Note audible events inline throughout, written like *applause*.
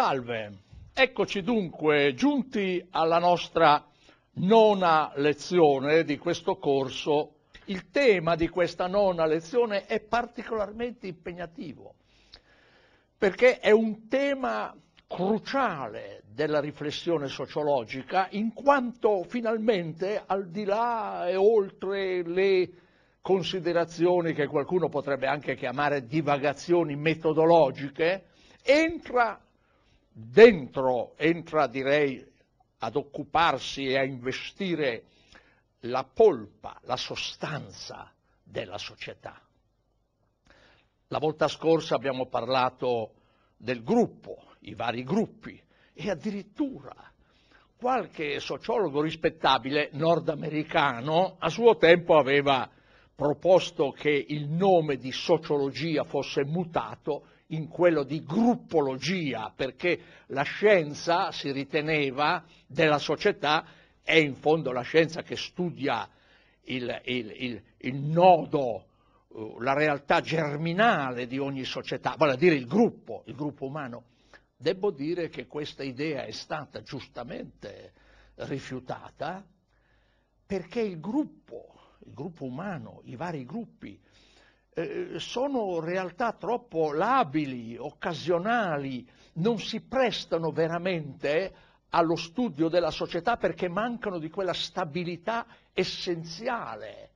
Salve, eccoci dunque giunti alla nostra nona lezione di questo corso. Il tema di questa nona lezione è particolarmente impegnativo perché è un tema cruciale della riflessione sociologica in quanto finalmente al di là e oltre le considerazioni che qualcuno potrebbe anche chiamare divagazioni metodologiche, entra dentro entra direi ad occuparsi e a investire la polpa, la sostanza della società. La volta scorsa abbiamo parlato del gruppo, i vari gruppi, e addirittura qualche sociologo rispettabile nordamericano a suo tempo aveva proposto che il nome di sociologia fosse mutato in quello di gruppologia, perché la scienza, si riteneva, della società è in fondo la scienza che studia il, il, il, il nodo, eh, la realtà germinale di ogni società, vale a dire il gruppo, il gruppo umano. Devo dire che questa idea è stata giustamente rifiutata perché il gruppo, il gruppo umano, i vari gruppi, eh, sono realtà troppo labili, occasionali, non si prestano veramente allo studio della società perché mancano di quella stabilità essenziale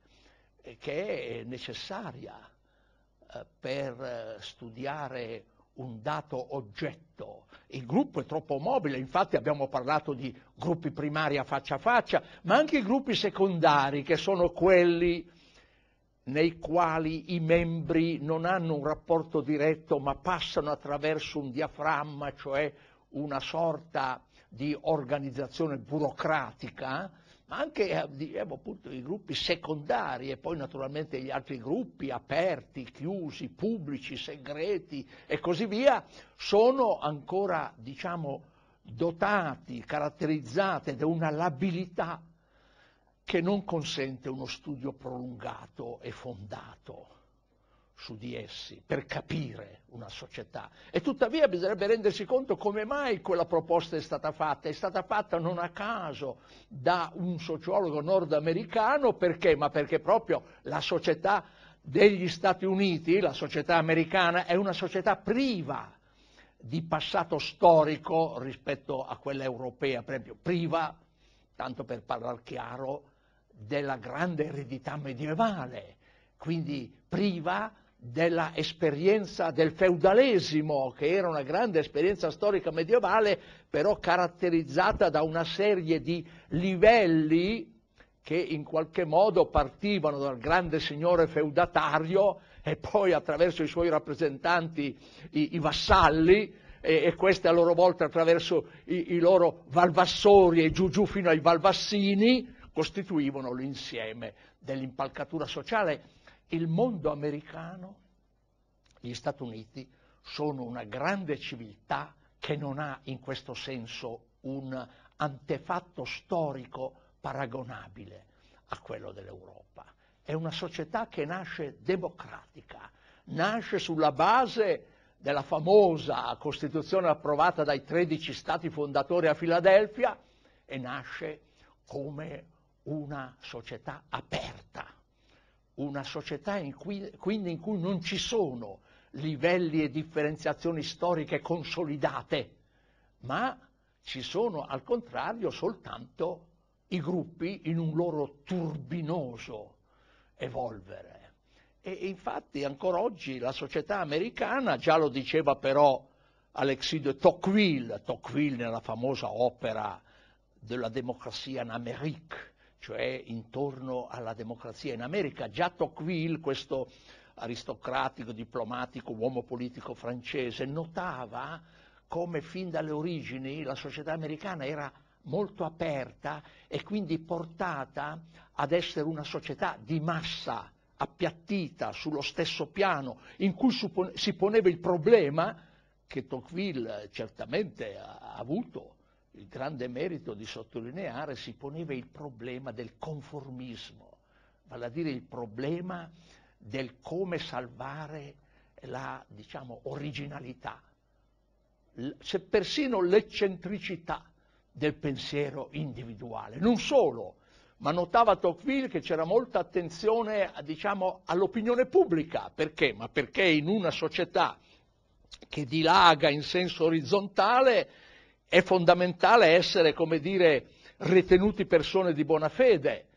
eh, che è necessaria eh, per studiare un dato oggetto. Il gruppo è troppo mobile, infatti abbiamo parlato di gruppi primari a faccia a faccia, ma anche i gruppi secondari che sono quelli nei quali i membri non hanno un rapporto diretto ma passano attraverso un diaframma, cioè una sorta di organizzazione burocratica, ma anche diciamo, appunto, i gruppi secondari e poi naturalmente gli altri gruppi aperti, chiusi, pubblici, segreti e così via, sono ancora diciamo, dotati, caratterizzati da una labilità che non consente uno studio prolungato e fondato su di essi per capire una società. E tuttavia bisognerebbe rendersi conto come mai quella proposta è stata fatta. È stata fatta non a caso da un sociologo nordamericano perché? Ma perché proprio la società degli Stati Uniti, la società americana, è una società priva di passato storico rispetto a quella europea, per esempio, priva, tanto per parlare chiaro, della grande eredità medievale, quindi priva dell'esperienza del feudalesimo, che era una grande esperienza storica medievale, però caratterizzata da una serie di livelli che in qualche modo partivano dal grande signore feudatario e poi attraverso i suoi rappresentanti, i, i vassalli, e, e questi a loro volta attraverso i, i loro valvassori e giù giù fino ai valvassini, costituivano l'insieme dell'impalcatura sociale. Il mondo americano, gli Stati Uniti, sono una grande civiltà che non ha in questo senso un antefatto storico paragonabile a quello dell'Europa. È una società che nasce democratica, nasce sulla base della famosa Costituzione approvata dai 13 Stati fondatori a Filadelfia e nasce come una società aperta, una società in cui, quindi in cui non ci sono livelli e differenziazioni storiche consolidate, ma ci sono al contrario soltanto i gruppi in un loro turbinoso evolvere. E infatti ancora oggi la società americana, già lo diceva però Alexis de Tocqueville, Tocqueville nella famosa opera della democrazia in Amérique, cioè intorno alla democrazia. In America già Tocqueville, questo aristocratico, diplomatico, uomo politico francese, notava come fin dalle origini la società americana era molto aperta e quindi portata ad essere una società di massa, appiattita sullo stesso piano, in cui si poneva il problema che Tocqueville certamente ha avuto il grande merito di sottolineare, si poneva il problema del conformismo, vale a dire il problema del come salvare la diciamo, originalità, se persino l'eccentricità del pensiero individuale. Non solo, ma notava Tocqueville che c'era molta attenzione diciamo, all'opinione pubblica. Perché? Ma perché in una società che dilaga in senso orizzontale è fondamentale essere, come dire, ritenuti persone di buona fede,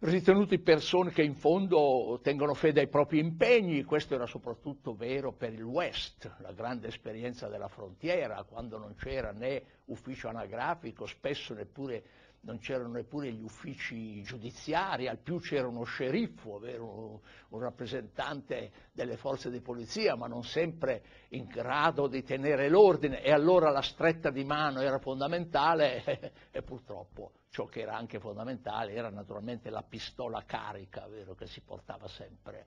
ritenuti persone che in fondo tengono fede ai propri impegni, questo era soprattutto vero per il West, la grande esperienza della frontiera, quando non c'era né ufficio anagrafico, spesso neppure non c'erano neppure gli uffici giudiziari, al più c'era uno sceriffo, un, un rappresentante delle forze di polizia, ma non sempre in grado di tenere l'ordine e allora la stretta di mano era fondamentale *laughs* e purtroppo ciò che era anche fondamentale era naturalmente la pistola carica, vero, che si portava sempre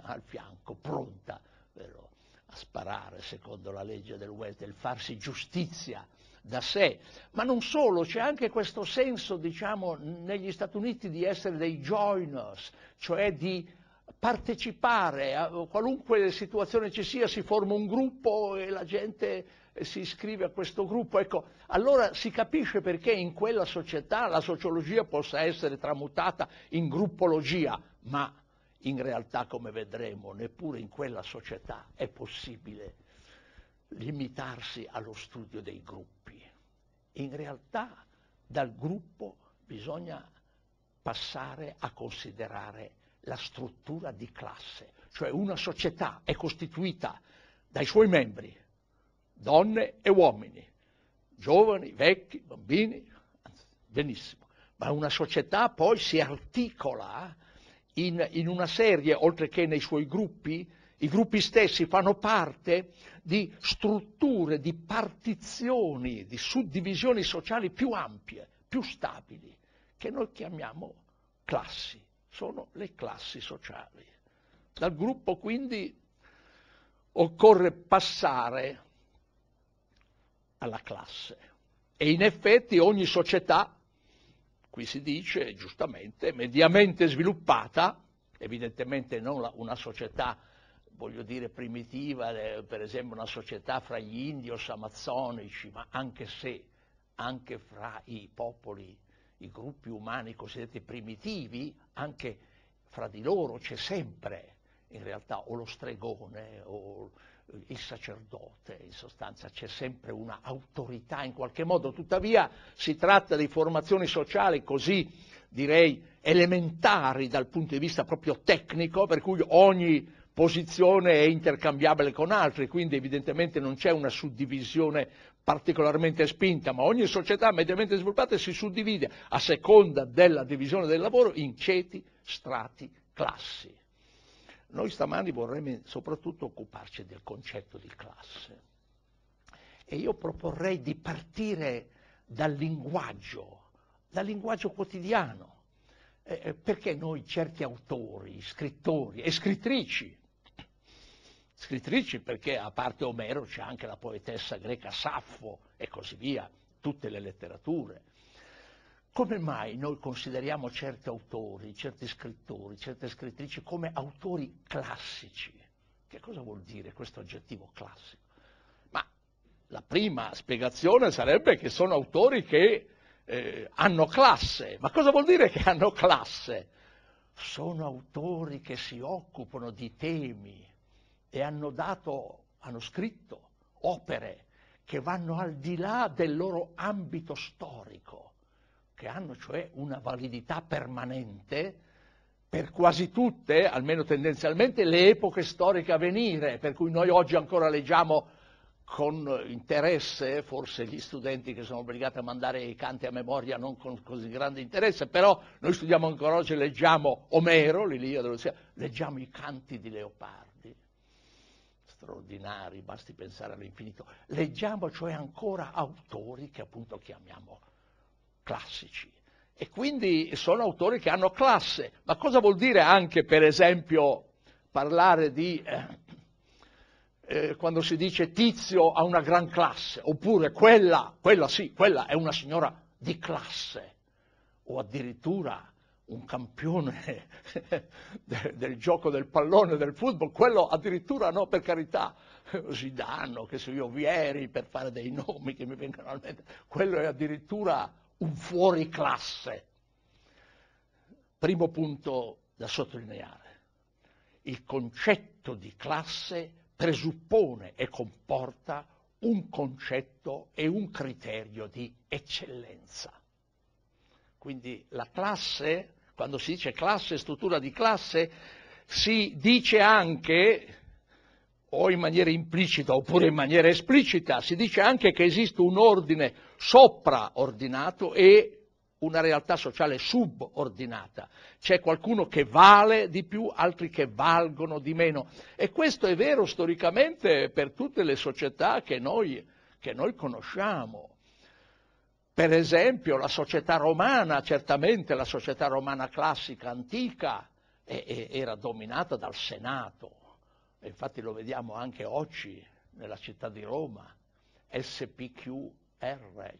*laughs* al fianco, pronta vero, a sparare secondo la legge del West, il farsi giustizia da sé, ma non solo, c'è anche questo senso, diciamo, negli Stati Uniti di essere dei joiners, cioè di partecipare a qualunque situazione ci sia, si forma un gruppo e la gente eh, si iscrive a questo gruppo. Ecco, allora si capisce perché in quella società la sociologia possa essere tramutata in gruppologia, ma in realtà, come vedremo, neppure in quella società è possibile limitarsi allo studio dei gruppi in realtà dal gruppo bisogna passare a considerare la struttura di classe, cioè una società è costituita dai suoi membri, donne e uomini, giovani, vecchi, bambini, benissimo, ma una società poi si articola in, in una serie, oltre che nei suoi gruppi, i gruppi stessi fanno parte di strutture, di partizioni, di suddivisioni sociali più ampie, più stabili, che noi chiamiamo classi, sono le classi sociali. Dal gruppo quindi occorre passare alla classe e in effetti ogni società, qui si dice giustamente, mediamente sviluppata, evidentemente non la, una società voglio dire, primitiva, eh, per esempio una società fra gli indios amazzonici, ma anche se, anche fra i popoli, i gruppi umani cosiddetti primitivi, anche fra di loro c'è sempre in realtà o lo stregone o il sacerdote, in sostanza c'è sempre una autorità in qualche modo, tuttavia si tratta di formazioni sociali così direi elementari dal punto di vista proprio tecnico, per cui ogni posizione è intercambiabile con altri, quindi evidentemente non c'è una suddivisione particolarmente spinta, ma ogni società mediamente sviluppata si suddivide a seconda della divisione del lavoro in ceti, strati, classi. Noi stamani vorremmo soprattutto occuparci del concetto di classe e io proporrei di partire dal linguaggio, dal linguaggio quotidiano, eh, eh perché noi certi autori, scrittori e scrittrici scrittrici, perché a parte Omero c'è anche la poetessa greca Saffo e così via, tutte le letterature. Come mai noi consideriamo certi autori, certi scrittori, certe scrittrici come autori classici? Che cosa vuol dire questo aggettivo classico? Ma la prima spiegazione sarebbe che sono autori che eh, hanno classe. Ma cosa vuol dire che hanno classe? Sono autori che si occupano di temi e hanno dato, hanno scritto opere che vanno al di là del loro ambito storico, che hanno cioè una validità permanente per quasi tutte, almeno tendenzialmente, le epoche storiche a venire, per cui noi oggi ancora leggiamo con interesse, forse gli studenti che sono obbligati a mandare i canti a memoria non con così grande interesse, però noi studiamo ancora oggi, leggiamo Omero, l'Iliade, leggiamo i canti di Leopardo straordinari, basti pensare all'infinito. Leggiamo cioè ancora autori che appunto chiamiamo classici. E quindi sono autori che hanno classe. Ma cosa vuol dire anche, per esempio, parlare di, eh, eh, quando si dice tizio ha una gran classe, oppure quella, quella sì, quella è una signora di classe, o addirittura un campione *laughs* del, del gioco del pallone, del football, quello addirittura no, per carità, danno, che se io Vieri, per fare dei nomi che mi vengono a mente, quello è addirittura un fuoriclasse. Primo punto da sottolineare, il concetto di classe presuppone e comporta un concetto e un criterio di eccellenza. Quindi la classe quando si dice classe, struttura di classe, si dice anche, o in maniera implicita oppure in maniera esplicita, si dice anche che esiste un ordine sopraordinato e una realtà sociale subordinata. C'è qualcuno che vale di più, altri che valgono di meno. E questo è vero storicamente per tutte le società che noi, che noi conosciamo. Per esempio la società romana, certamente la società romana classica antica, e, e, era dominata dal Senato, e infatti lo vediamo anche oggi nella città di Roma, SPQR,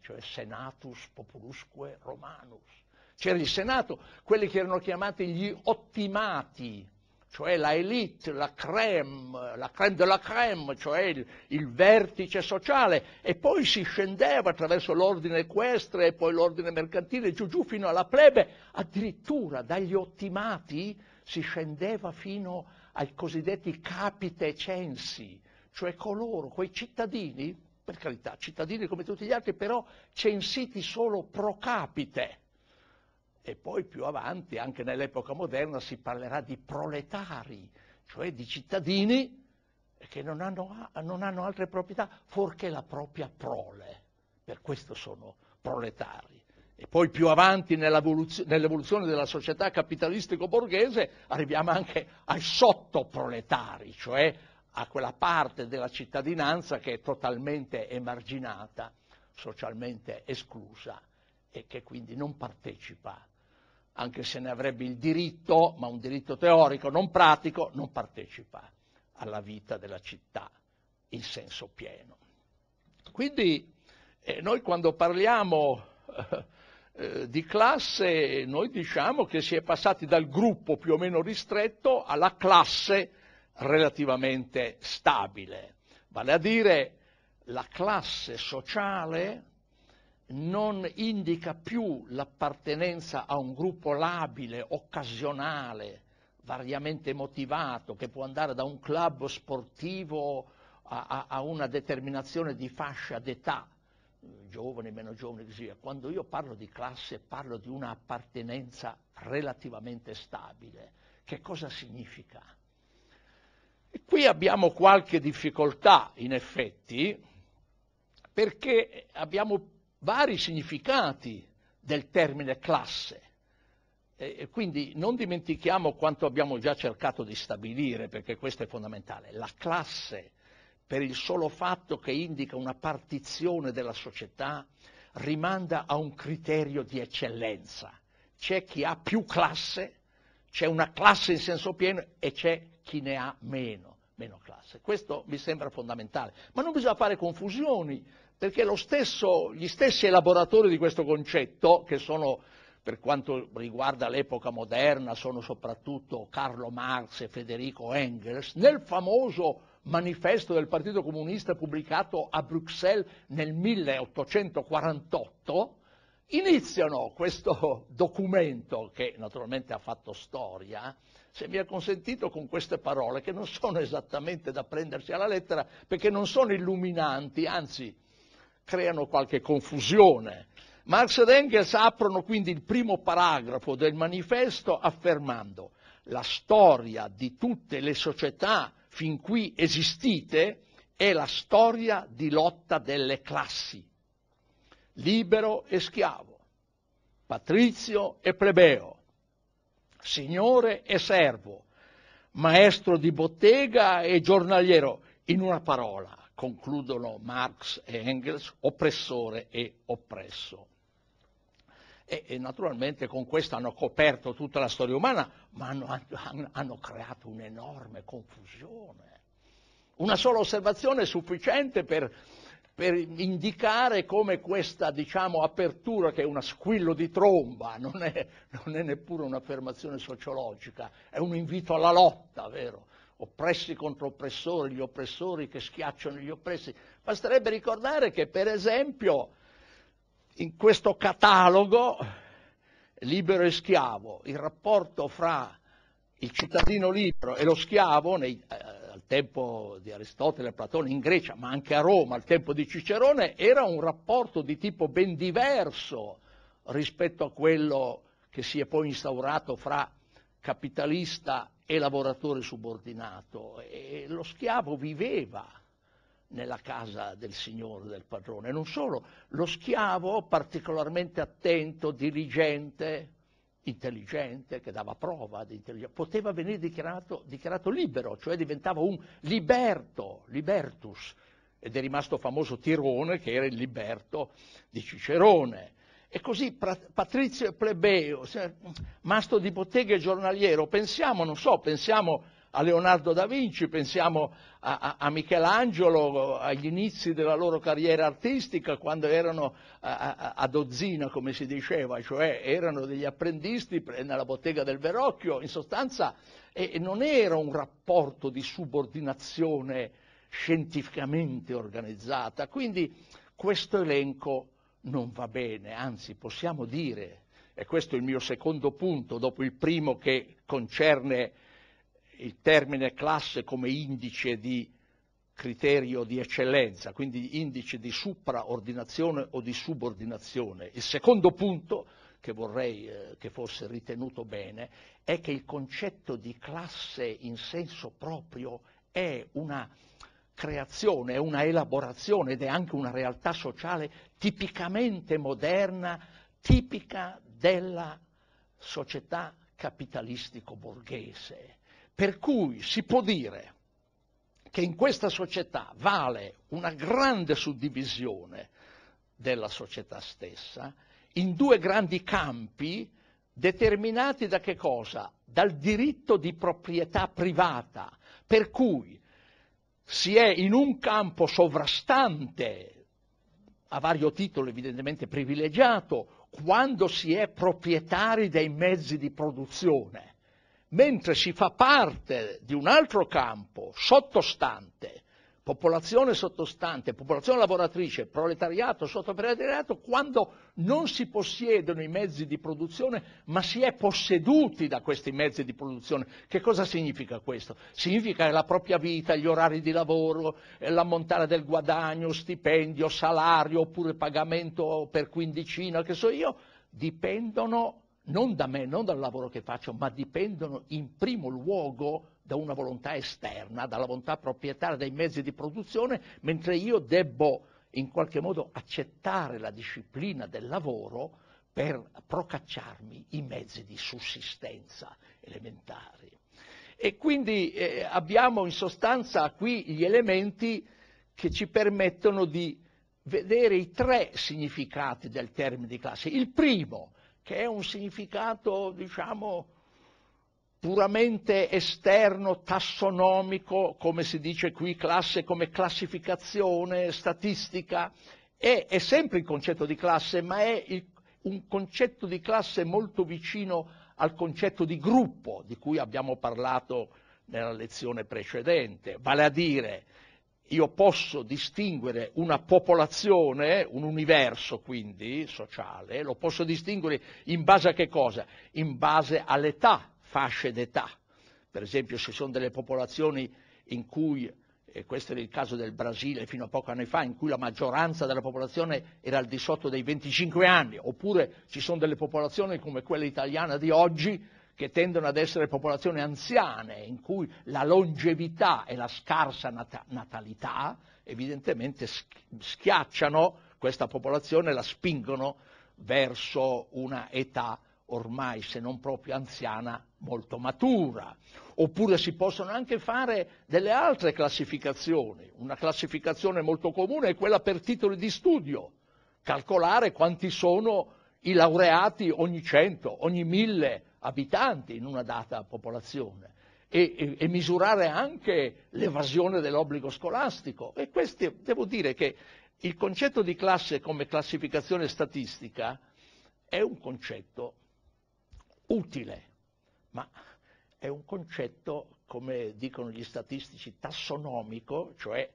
cioè Senatus Populusque Romanus. C'era il Senato, quelli che erano chiamati gli ottimati, cioè la elite, la creme, la creme della creme, cioè il, il, vertice sociale, e poi si scendeva attraverso l'ordine equestre e poi l'ordine mercantile, giù giù fino alla plebe, addirittura dagli ottimati si scendeva fino ai cosiddetti capite censi, cioè coloro, quei cittadini, per carità, cittadini come tutti gli altri, però censiti solo pro capite, e poi più avanti, anche nell'epoca moderna, si parlerà di proletari, cioè di cittadini che non hanno, non hanno altre proprietà fuorché la propria prole, per questo sono proletari. E poi più avanti nell'evoluzione della società capitalistico-borghese arriviamo anche ai sottoproletari, cioè a quella parte della cittadinanza che è totalmente emarginata, socialmente esclusa e che quindi non partecipa anche se ne avrebbe il diritto, ma un diritto teorico, non pratico, non partecipa alla vita della città in senso pieno. Quindi eh, noi quando parliamo eh, eh, di classe, noi diciamo che si è passati dal gruppo più o meno ristretto alla classe relativamente stabile, vale a dire la classe sociale non indica più l'appartenenza a un gruppo labile, occasionale, variamente motivato, che può andare da un club sportivo a, a una determinazione di fascia d'età, giovani, meno giovani, così via. Quando io parlo di classe parlo di una appartenenza relativamente stabile. Che cosa significa? E qui abbiamo qualche difficoltà, in effetti, perché abbiamo vari significati del termine classe. E quindi non dimentichiamo quanto abbiamo già cercato di stabilire, perché questo è fondamentale. La classe, per il solo fatto che indica una partizione della società, rimanda a un criterio di eccellenza. C'è chi ha più classe, c'è una classe in senso pieno e c'è chi ne ha meno, meno classe. Questo mi sembra fondamentale. Ma non bisogna fare confusioni, perché stesso, gli stessi elaboratori di questo concetto, che sono per quanto riguarda l'epoca moderna, sono soprattutto Carlo Marx e Federico Engels, nel famoso manifesto del Partito Comunista pubblicato a Bruxelles nel 1848, iniziano questo *laughs* documento, che naturalmente ha fatto storia, se mi è consentito con queste parole, che non sono esattamente da prendersi alla lettera, perché non sono illuminanti, anzi creano qualche confusione. Marx ed Engels aprono quindi il primo paragrafo del manifesto affermando la storia di tutte le società fin qui esistite è la storia di lotta delle classi, libero e schiavo, patrizio e plebeo, signore e servo, maestro di bottega e giornaliero, in una parola, concludono Marx e Engels, oppressore e oppresso. E, e naturalmente con questo hanno coperto tutta la storia umana, ma hanno, hanno, hanno creato un'enorme confusione. Una sola osservazione è sufficiente per, per indicare come questa diciamo, apertura, che è una squillo di tromba, non è, non è, neppure un'affermazione sociologica, è un invito alla lotta, vero? oppressi contro oppressori, gli oppressori che schiacciano gli oppressi. Basterebbe ricordare che, per esempio, in questo catalogo libero e schiavo, il rapporto fra il cittadino libero e lo schiavo nei, eh, al tempo di Aristotele e Platone in Grecia, ma anche a Roma al tempo di Cicerone, era un rapporto di tipo ben diverso rispetto a quello che si è poi instaurato fra capitalista e lavoratore subordinato. E lo schiavo viveva nella casa del signore, del padrone. Non solo, lo schiavo particolarmente attento, diligente, intelligente, che dava prova di intelligenza, poteva venire dichiarato, dichiarato libero, cioè diventava un liberto, libertus, ed è rimasto famoso Tirone che era il liberto di Cicerone. E così patrizio e plebeo, mastro di botteghe giornaliero, pensiamo, non so, pensiamo a Leonardo da Vinci, pensiamo a, a, a Michelangelo agli inizi della loro carriera artistica, quando erano a, a, dozzina, come si diceva, cioè erano degli apprendisti nella bottega del Verocchio, in sostanza e, e non era un rapporto di subordinazione scientificamente organizzata. Quindi questo elenco non va bene, anzi possiamo dire, e questo è il mio secondo punto, dopo il primo che concerne il termine classe come indice di criterio di eccellenza, quindi indice di supraordinazione o di subordinazione. Il secondo punto che vorrei eh, che fosse ritenuto bene è che il concetto di classe in senso proprio è una creazione, è una elaborazione ed è anche una realtà sociale tipicamente moderna, tipica della società capitalistico-borghese. Per cui si può dire che in questa società vale una grande suddivisione della società stessa in due grandi campi determinati da che cosa? Dal diritto di proprietà privata, per cui si è in un campo sovrastante, a vario titolo evidentemente privilegiato, quando si è proprietari dei mezzi di produzione, mentre si fa parte di un altro campo sottostante popolazione sottostante, popolazione lavoratrice, proletariato, sottoproletariato, quando non si possiedono i mezzi di produzione, ma si è posseduti da questi mezzi di produzione. Che cosa significa questo? Significa che la propria vita, gli orari di lavoro, eh, l'ammontare del guadagno, stipendio, salario, oppure pagamento per quindicina, che so io, dipendono non da me, non dal lavoro che faccio, ma dipendono in primo luogo da una volontà esterna, dalla volontà proprietaria dei mezzi di produzione, mentre io debbo in qualche modo accettare la disciplina del lavoro per procacciarmi i mezzi di sussistenza elementari. E quindi eh, abbiamo in sostanza qui gli elementi che ci permettono di vedere i tre significati del termine di classe. Il primo, che è un significato, diciamo, puramente esterno, tassonomico, come si dice qui, classe come classificazione, statistica, è, è sempre il concetto di classe, ma è il, un concetto di classe molto vicino al concetto di gruppo di cui abbiamo parlato nella lezione precedente, vale a dire io posso distinguere una popolazione, un universo quindi sociale, lo posso distinguere in base a che cosa? In base all'età fasce d'età. Per esempio ci sono delle popolazioni in cui, e questo era il caso del Brasile fino a pochi anni fa, in cui la maggioranza della popolazione era al di sotto dei 25 anni, oppure ci sono delle popolazioni come quella italiana di oggi che tendono ad essere popolazioni anziane, in cui la longevità e la scarsa nat- natalità evidentemente schiacciano questa popolazione la spingono verso una età ormai, se non proprio anziana, molto matura. Oppure si possono anche fare delle altre classificazioni. Una classificazione molto comune è quella per titoli di studio, calcolare quanti sono i laureati ogni 100, ogni 1000 abitanti in una data popolazione. E, e, e, misurare anche l'evasione dell'obbligo scolastico. E questi, devo dire che il concetto di classe come classificazione statistica è un concetto utile, ma è un concetto, come dicono gli statistici, tassonomico, cioè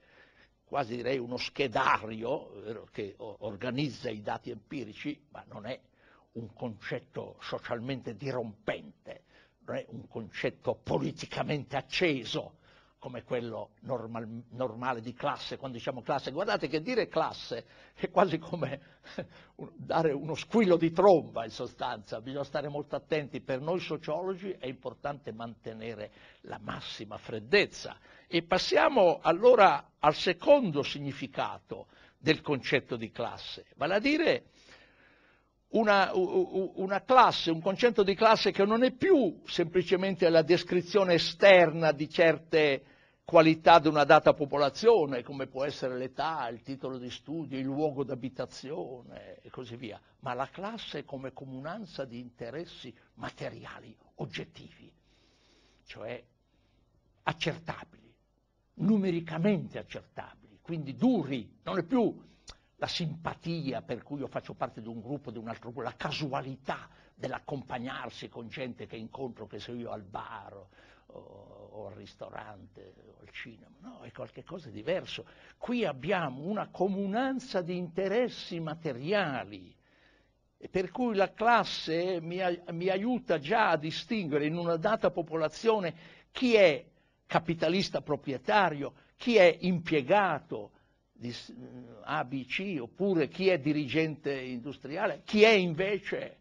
quasi direi uno schedario che organizza i dati empirici, ma non è un concetto socialmente dirompente, non è un concetto politicamente acceso, come quello normal, normale di classe, quando diciamo classe. Guardate che dire classe è quasi come *laughs* dare uno squillo di tromba in sostanza, bisogna stare molto attenti. Per noi sociologi è importante mantenere la massima freddezza. E passiamo allora al secondo significato del concetto di classe, vale a dire una, una, classe, un concetto di classe che non è più semplicemente la descrizione esterna di certe qualità di una data popolazione, come può essere l'età, il titolo di studio, il luogo d'abitazione e così via, ma la classe come comunanza di interessi materiali, oggettivi, cioè accertabili, numericamente accertabili, quindi duri, non è più la simpatia per cui io faccio parte di un gruppo, di un altro gruppo, la casualità dell'accompagnarsi con gente che incontro, che sono io al bar o, o, al ristorante o al cinema, no, è qualcosa di diverso. Qui abbiamo una comunanza di interessi materiali, per cui la classe mi, mi aiuta già a distinguere in una data popolazione chi è capitalista proprietario, chi è impiegato, di ABC oppure chi è dirigente industriale, chi è invece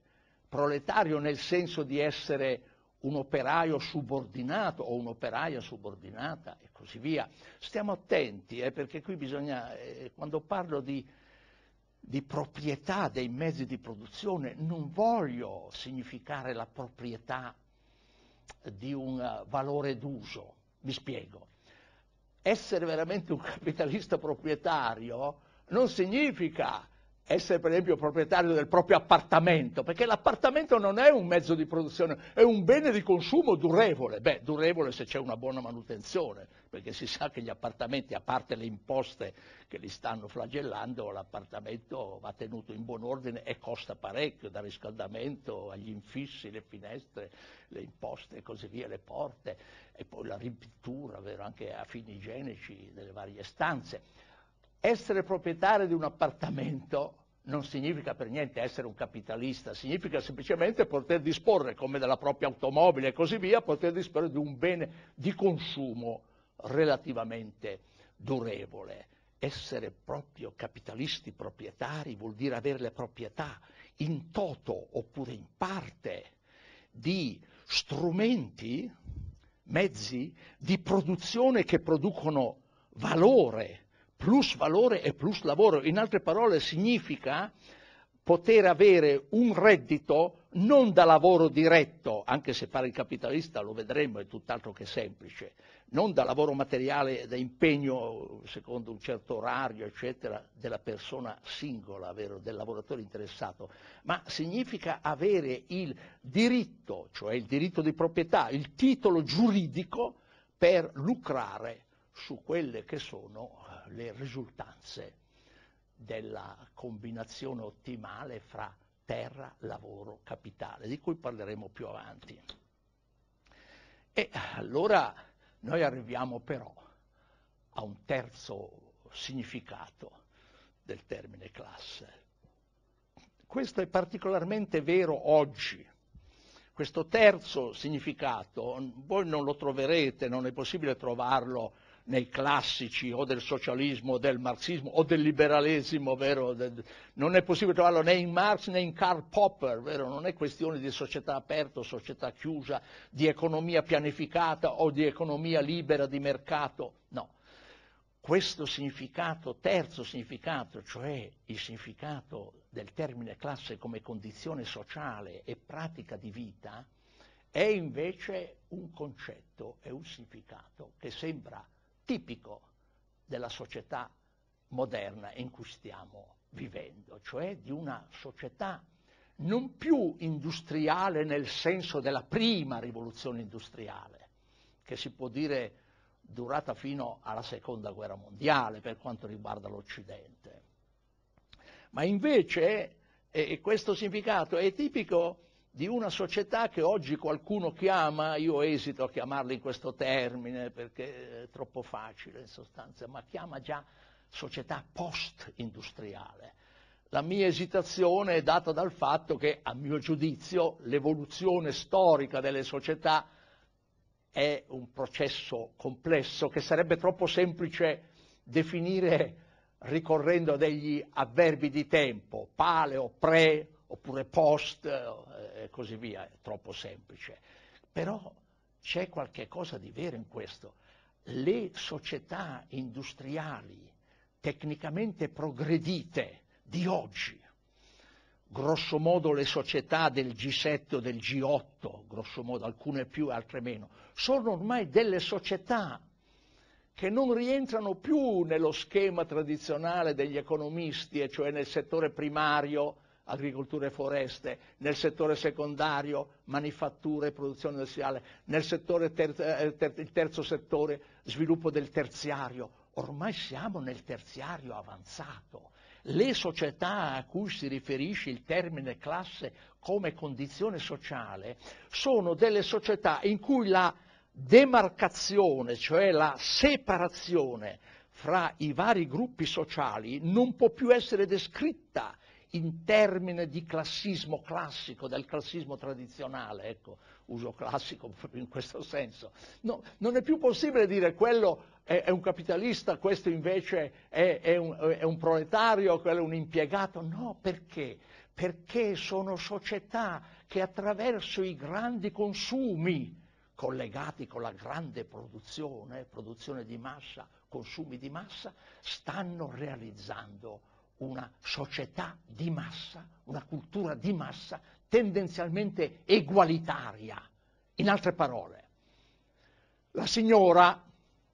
proletario nel senso di essere un operaio subordinato o un'operaia subordinata e così via. Stiamo attenti eh, perché qui bisogna, eh, quando parlo di, di proprietà dei mezzi di produzione, non voglio significare la proprietà di un valore d'uso, vi spiego essere veramente un *laughs* capitalista proprietario non significa essere per esempio proprietario del proprio appartamento, perché l'appartamento non è un mezzo di produzione, è un bene di consumo durevole, beh, durevole se c'è una buona manutenzione, perché si sa che gli appartamenti, a parte le imposte che li stanno flagellando, l'appartamento va tenuto in buon ordine e costa parecchio, dal riscaldamento agli infissi, le finestre, le imposte e così via, le porte, e poi la ripittura, vero, anche a fini igienici delle varie stanze essere proprietario di un appartamento non significa per niente essere un capitalista, significa semplicemente poter disporre, come della propria automobile e così via, poter disporre di un bene di consumo relativamente durevole. Essere proprio capitalisti proprietari vuol dire avere le proprietà in toto oppure in parte di strumenti, mezzi di produzione che producono valore plus valore e plus lavoro. In altre parole significa poter avere un reddito non da lavoro diretto, anche se fare il capitalista lo vedremo è tutt'altro che semplice, non da lavoro materiale, da impegno secondo un certo orario, eccetera, della persona singola, vero, del lavoratore interessato, ma significa avere il diritto, cioè il diritto di proprietà, il titolo giuridico per lucrare su quelle che sono le risultanze della combinazione ottimale fra terra, lavoro, capitale, di cui parleremo più avanti. E allora noi arriviamo però a un terzo significato del termine classe. Questo è particolarmente vero oggi. Questo terzo significato voi non lo troverete, non è possibile trovarlo nei classici o del socialismo o del marxismo o del liberalesimo, vero? non è possibile trovarlo né in Marx né in Karl Popper, vero? non è questione di società aperta o società chiusa, di economia pianificata o di economia libera di mercato, no. Questo significato, terzo significato, cioè il significato del termine classe come condizione sociale e pratica di vita, è invece un concetto, è un significato che sembra tipico della società moderna in cui stiamo vivendo, cioè di una società non più industriale nel senso della prima rivoluzione industriale, che si può dire durata fino alla seconda guerra mondiale per quanto riguarda l'Occidente. Ma invece, e questo significato è tipico di una società che oggi qualcuno chiama, io esito a chiamarla in questo termine perché è troppo facile in sostanza, ma chiama già società post-industriale. La mia esitazione è data dal fatto che, a mio giudizio, l'evoluzione storica delle società è un processo complesso che sarebbe troppo semplice definire ricorrendo a degli avverbi di tempo, paleo, pre, oppure post eh, e così via, è troppo semplice. Però c'è qualche cosa di vero in questo. Le società industriali tecnicamente progredite di oggi, grosso modo le società del G7 o del G8, grosso modo alcune più e altre meno, sono ormai delle società che non rientrano più nello schema tradizionale degli economisti, e cioè nel settore primario agricoltura e foreste, nel settore secondario, manifatture e produzione industriale, nel settore ter- eh, ter- il terzo settore, sviluppo del terziario. Ormai siamo nel terziario avanzato. Le società a cui si riferisce il termine classe come condizione sociale sono delle società in cui la demarcazione, cioè la separazione fra i vari gruppi sociali non può più essere descritta in termini di classismo classico, del classismo tradizionale, ecco, uso classico proprio in questo senso. No, non è più possibile dire quello è, è un capitalista, questo invece è, è, un, è un proletario, quello è un impiegato. No, perché? Perché sono società che attraverso i grandi consumi, collegati con la grande produzione, produzione di massa, consumi di massa, stanno realizzando una società di massa, una cultura di massa tendenzialmente egualitaria. In altre parole, la signora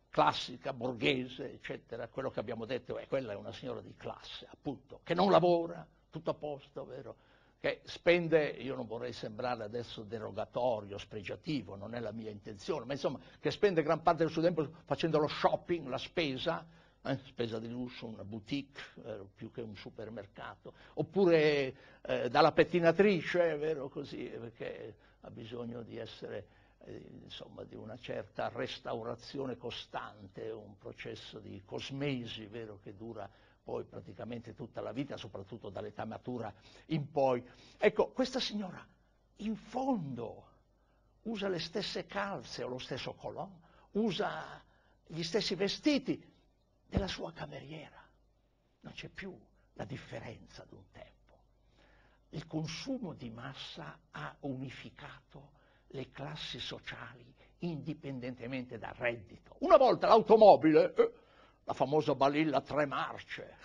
classica, borghese, eccetera, quello che abbiamo detto è eh, quella è una signora di classe, appunto, che non lavora, tutto a posto, vero? che spende, io non vorrei sembrare adesso derogatorio, spregiativo, non è la mia intenzione, ma insomma che spende gran parte del suo tempo facendo lo shopping, la spesa, eh, spesa di lusso, una boutique, eh, più che un supermercato, oppure eh, dalla pettinatrice, è vero così, perché ha bisogno di essere eh, insomma di una certa restaurazione costante, un processo di cosmesi, vero, che dura poi praticamente tutta la vita, soprattutto dall'età matura in poi. Ecco, questa signora in fondo usa le stesse calze o lo stesso colon, usa gli stessi vestiti, della sua cameriera. Non c'è più la differenza di un tempo. Il consumo di massa ha unificato le classi sociali indipendentemente dal reddito. Una volta l'automobile, eh, la famosa balilla tre marce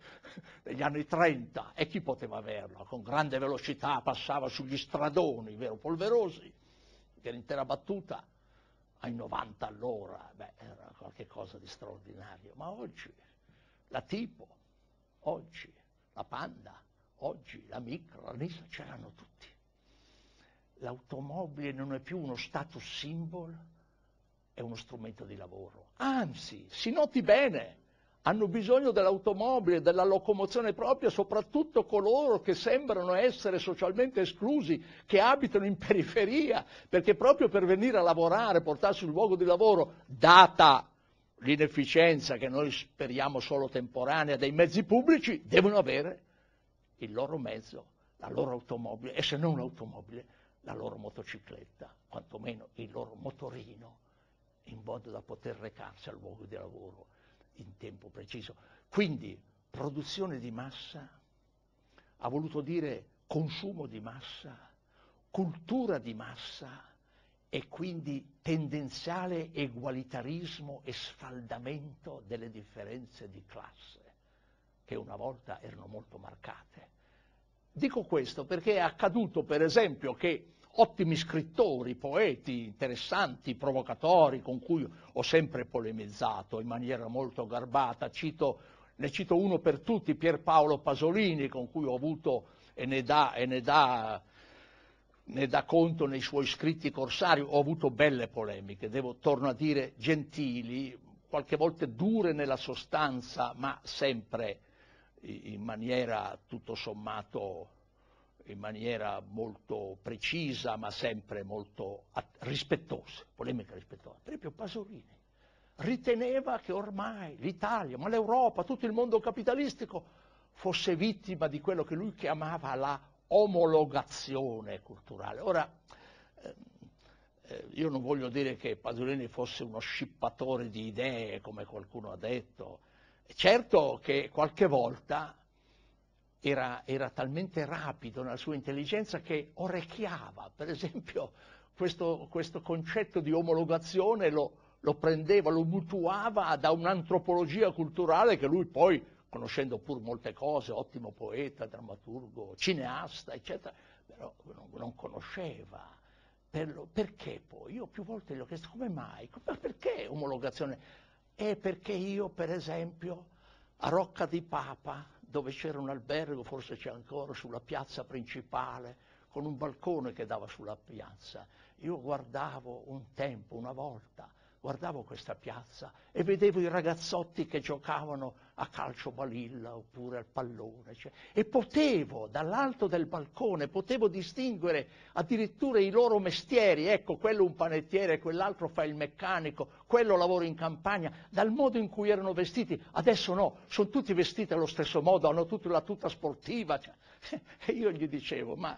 *laughs* degli anni 30, e chi poteva averla? Con grande velocità passava sugli stradoni, vero polverosi, che l'intera battuta ai 90 all'ora, beh, era qualcosa di straordinario, ma oggi la tipo, oggi la panda, oggi la micro, la Nissan, c'erano tutti. L'automobile non è più uno status symbol, è uno strumento di lavoro. Anzi, si noti bene hanno bisogno dell'automobile, della locomozione propria, soprattutto coloro che sembrano essere socialmente esclusi, che abitano in *laughs* periferia, perché proprio per venire a lavorare, portarsi sul luogo di lavoro, data l'inefficienza che noi speriamo solo temporanea dei mezzi pubblici, devono avere il loro mezzo, la loro automobile, e se non un'automobile, la loro motocicletta, quantomeno il loro motorino, in modo da poter recarsi al luogo di lavoro in tempo preciso. Quindi produzione di massa ha voluto dire consumo di massa, cultura di massa e quindi tendenziale egualitarismo e sfaldamento delle differenze di classe che una volta erano molto marcate. Dico questo perché è accaduto per esempio che ottimi scrittori, poeti, interessanti, provocatori, con cui ho sempre polemizzato in maniera molto garbata. Cito, ne cito uno per tutti, Pierpaolo Pasolini, con cui ho avuto e ne dà, e ne dà, ne dà conto nei suoi scritti corsari, ho avuto belle polemiche, devo, torno a dire, gentili, qualche volta dure nella sostanza, ma sempre in maniera tutto sommato in maniera molto precisa ma sempre molto rispettosa, polemica rispettosa. Per esempio Pasolini riteneva che ormai l'Italia, ma l'Europa, tutto il mondo capitalistico fosse vittima di quello che lui chiamava la omologazione culturale. Ora, ehm, eh, io non voglio dire che Pasolini fosse uno scippatore di idee, come qualcuno ha detto, certo che qualche volta era, era talmente rapido nella sua intelligenza che orecchiava, per esempio questo, questo concetto di omologazione lo, lo prendeva, lo mutuava da un'antropologia culturale che lui poi, conoscendo pur molte cose, ottimo poeta, drammaturgo, cineasta, eccetera, però non conosceva. perché poi? Io più volte gli ho chiesto come mai, ma perché omologazione? È eh, perché io, per esempio, a Rocca di Papa, dove c'era un albergo, forse c'è ancora, sulla piazza principale, con un balcone che dava sulla piazza. Io guardavo un tempo, una volta, guardavo questa piazza e vedevo i ragazzotti che giocavano a calcio balilla oppure al pallone. Cioè, e potevo, dall'alto del balcone, potevo distinguere addirittura i loro mestieri, ecco, quello un panettiere, quell'altro fa il meccanico, quello lavora in campagna, dal modo in cui erano vestiti. Adesso no, sono tutti vestiti allo stesso modo, hanno tutti la tuta sportiva. Cioè, *laughs* e io gli dicevo, ma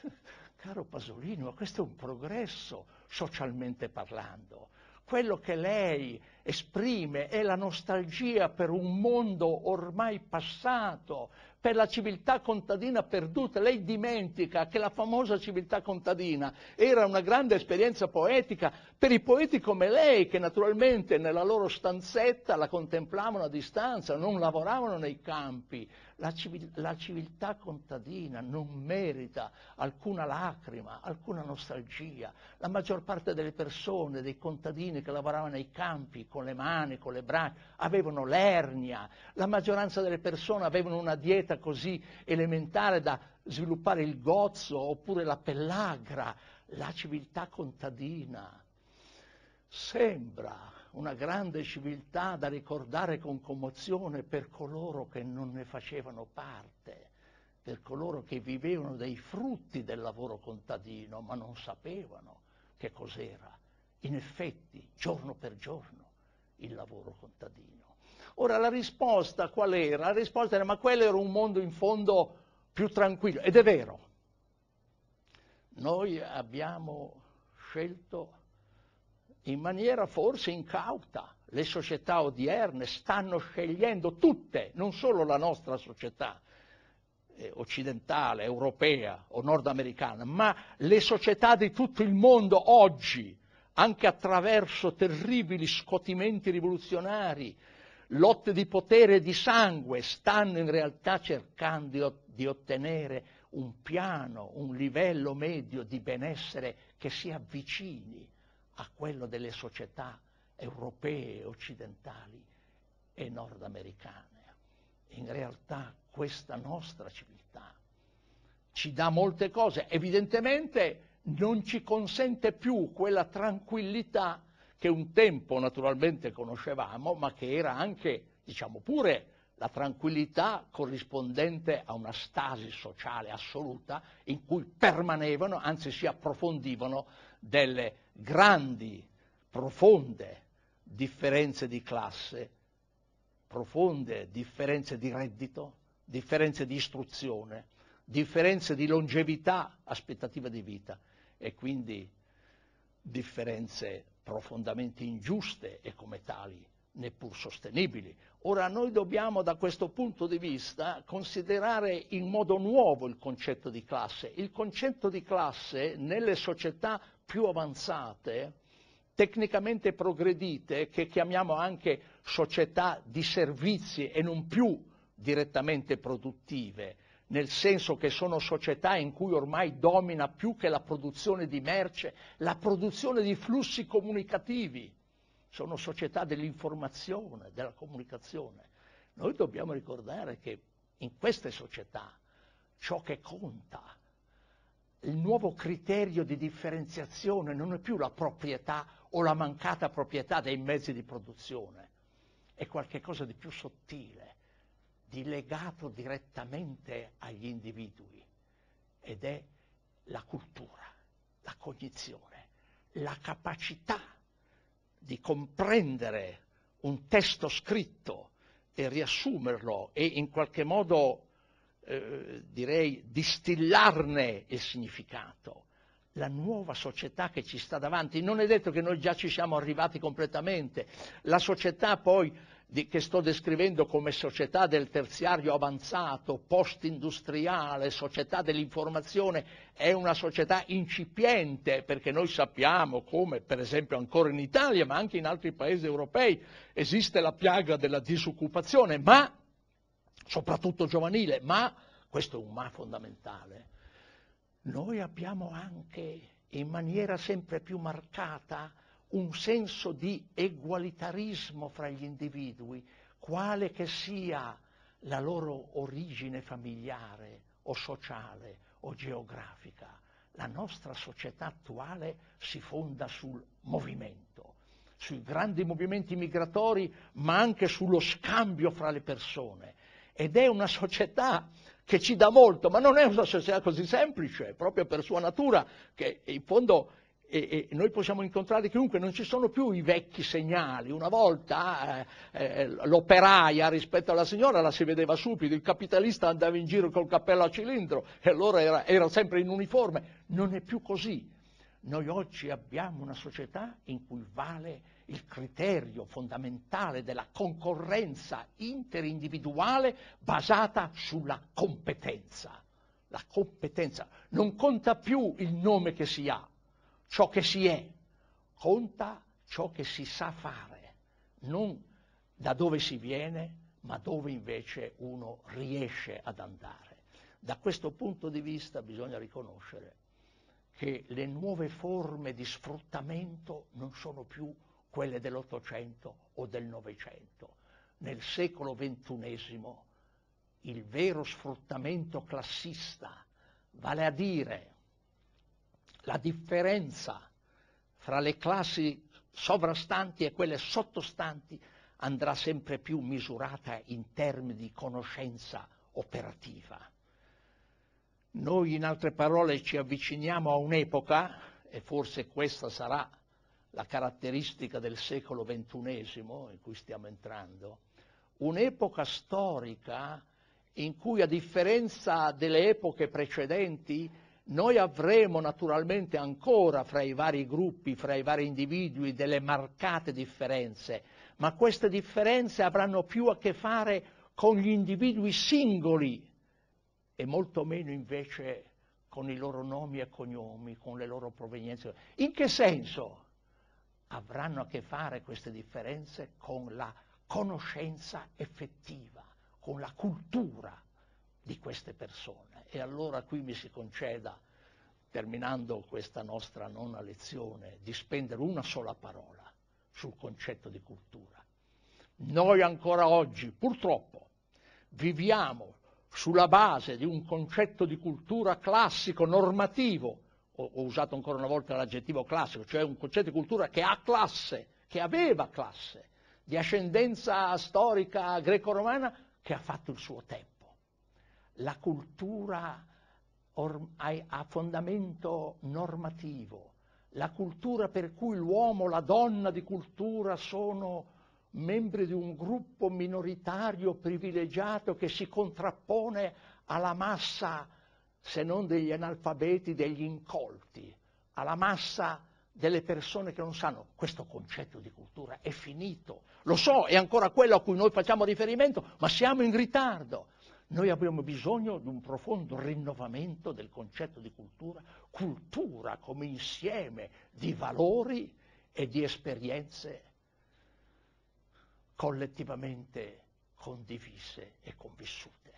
*laughs* caro Pasolino, questo è un progresso socialmente parlando quello che lei esprime è la nostalgia per un mondo ormai passato, per la civiltà contadina perduta. Lei dimentica che la famosa civiltà contadina era una grande esperienza poetica per i poeti come lei, che naturalmente nella loro stanzetta la contemplavano a distanza, non lavoravano nei campi, la, civil- la civiltà contadina non merita alcuna lacrima, alcuna nostalgia. La maggior parte delle persone, dei contadini che lavoravano nei campi con le mani, con le braccia, avevano l'ernia. La maggioranza delle persone avevano una dieta così elementare da sviluppare il gozzo oppure la pellagra. La civiltà contadina sembra una grande civiltà da ricordare con commozione per coloro che non ne facevano parte, per coloro che vivevano dei frutti del lavoro contadino ma non sapevano che cos'era, in effetti, giorno per giorno, il lavoro contadino. Ora la risposta qual era? La risposta era ma quello era un mondo in fondo più tranquillo ed è vero. Noi abbiamo scelto in maniera forse incauta. Le società odierne stanno scegliendo tutte, non solo la nostra società eh, occidentale, europea o nordamericana, ma le società di tutto il mondo oggi, anche attraverso terribili scotimenti rivoluzionari, lotte di potere e di sangue, stanno in realtà cercando di ottenere un piano, un livello medio di benessere che si avvicini a quello delle società europee, occidentali e nordamericane. In realtà questa nostra civiltà ci dà molte cose, evidentemente non ci consente più quella tranquillità che un tempo naturalmente conoscevamo, ma che era anche, diciamo pure, la tranquillità corrispondente a una stasi sociale assoluta in cui permanevano, anzi si approfondivano, delle grandi, profonde differenze di classe, profonde differenze di reddito, differenze di istruzione, differenze di longevità, aspettativa di vita e quindi differenze profondamente ingiuste e come tali neppur sostenibili. Ora noi dobbiamo da questo punto di vista considerare in modo nuovo il concetto di classe. Il concetto di classe nelle società più avanzate, tecnicamente progredite, che chiamiamo anche società di servizi e non più direttamente produttive, nel senso che sono società in cui ormai domina più che la produzione di merce, la produzione di flussi comunicativi sono società dell'informazione, della comunicazione. Noi dobbiamo ricordare che in queste società ciò che conta, il nuovo criterio di differenziazione non è più la proprietà o la mancata proprietà dei mezzi di produzione, è qualcosa di più sottile, di legato direttamente agli individui ed è la cultura, la cognizione, la capacità di comprendere un testo scritto e riassumerlo e in qualche modo, eh, direi, distillarne il significato. La nuova società che ci sta davanti, non è detto che noi già ci siamo arrivati completamente, la società poi di, che sto descrivendo come società del terziario avanzato, post-industriale, società dell'informazione, è una società incipiente, perché noi sappiamo come, per esempio ancora in Italia, ma anche in altri paesi europei, esiste la piaga della disoccupazione, ma, soprattutto giovanile, ma, questo è un ma fondamentale, noi abbiamo anche in maniera sempre più marcata un senso di egualitarismo fra gli individui, quale che sia la loro origine familiare o sociale o geografica. La nostra società attuale si fonda sul movimento, sui grandi movimenti migratori, ma anche sullo scambio fra le persone. Ed è una società che ci dà molto, ma non è una società così semplice, proprio per sua natura, che in fondo e, e, noi possiamo incontrare chiunque, non ci sono più i vecchi segnali, una volta eh, eh, l'operaia rispetto alla signora la si vedeva subito, il capitalista andava in giro col cappello a cilindro e allora era, era sempre in uniforme, non è più così. Noi oggi abbiamo una società in cui vale il criterio fondamentale della concorrenza interindividuale basata sulla competenza. La competenza non conta più il nome che si ha, ciò che si è, conta ciò che si sa fare, non da dove si viene, ma dove invece uno riesce ad andare. Da questo punto di vista bisogna riconoscere che le nuove forme di sfruttamento non sono più quelle dell'Ottocento o del Novecento. Nel secolo XXI il vero sfruttamento classista, vale a dire la differenza fra le classi sovrastanti e quelle sottostanti andrà sempre più misurata in termini di conoscenza operativa. Noi in altre parole ci avviciniamo a un'epoca, e forse questa sarà la caratteristica del secolo XXI in cui stiamo entrando, un'epoca storica in cui a differenza delle epoche precedenti noi avremo naturalmente ancora fra i vari gruppi, fra i vari individui delle marcate differenze, ma queste differenze avranno più a che fare con gli individui singoli e molto meno invece con i loro nomi e cognomi, con le loro provenienze. In che senso avranno a che fare queste differenze con la conoscenza effettiva, con la cultura di queste persone? e allora qui mi si conceda, terminando questa nostra nona lezione, di spendere una sola parola sul concetto di cultura. Noi ancora oggi, purtroppo, viviamo sulla base di un concetto di cultura classico, normativo, ho, ho usato ancora una volta l'aggettivo classico, cioè un concetto di cultura che ha classe, che aveva classe, di ascendenza storica greco-romana, che ha fatto il suo tempo la cultura a fondamento normativo, la cultura per cui l'uomo, la donna di cultura sono membri di un gruppo minoritario privilegiato che si contrappone alla massa, se non degli analfabeti, degli incolti, alla massa delle persone che non sanno. Questo concetto di cultura è finito. Lo so, è ancora quello a cui noi facciamo riferimento, ma siamo in ritardo. Noi abbiamo bisogno di un profondo rinnovamento del concetto di cultura, cultura come insieme di valori e di esperienze collettivamente condivise e convissute.